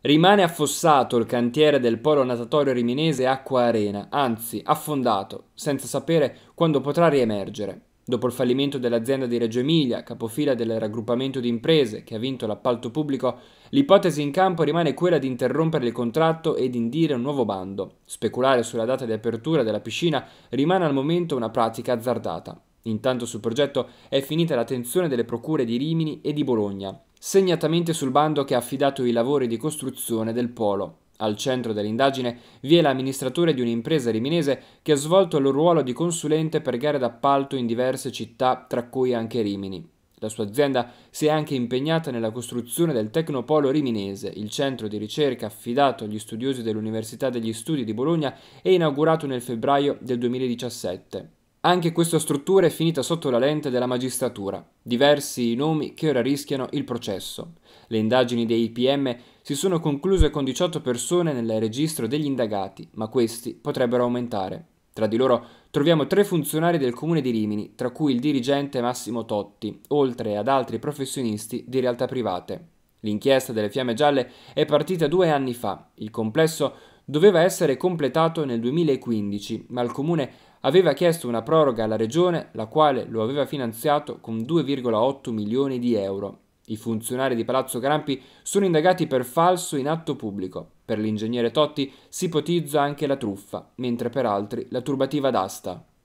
Rimane affossato il cantiere del polo natatorio riminese Acqua Arena, anzi affondato, senza sapere quando potrà riemergere. Dopo il fallimento dell'azienda di Reggio Emilia, capofila del raggruppamento di imprese che ha vinto l'appalto pubblico, l'ipotesi in campo rimane quella di interrompere il contratto ed indire un nuovo bando. Speculare sulla data di apertura della piscina rimane al momento una pratica azzardata. Intanto sul progetto è finita l'attenzione delle procure di Rimini e di Bologna, segnatamente sul bando che ha affidato i lavori di costruzione del polo. Al centro dell'indagine vi è l'amministratore di un'impresa riminese che ha svolto il ruolo di consulente per gare d'appalto in diverse città, tra cui anche Rimini. La sua azienda si è anche impegnata nella costruzione del Tecnopolo Riminese, il centro di ricerca affidato agli studiosi dell'Università degli Studi di Bologna e inaugurato nel febbraio del 2017. Anche questa struttura è finita sotto la lente della magistratura, diversi i nomi che ora rischiano il processo. Le indagini dei IPM si sono concluse con 18 persone nel registro degli indagati, ma questi potrebbero aumentare. Tra di loro troviamo tre funzionari del comune di Rimini, tra cui il dirigente Massimo Totti, oltre ad altri professionisti di realtà private. L'inchiesta delle Fiamme Gialle è partita due anni fa. Il complesso doveva essere completato nel 2015, ma il comune aveva chiesto una proroga alla regione, la quale lo aveva finanziato con 2,8 milioni di euro. I funzionari di Palazzo Grampi sono indagati per falso in atto pubblico. Per l'ingegnere Totti si ipotizza anche la truffa, mentre per altri la turbativa d'asta.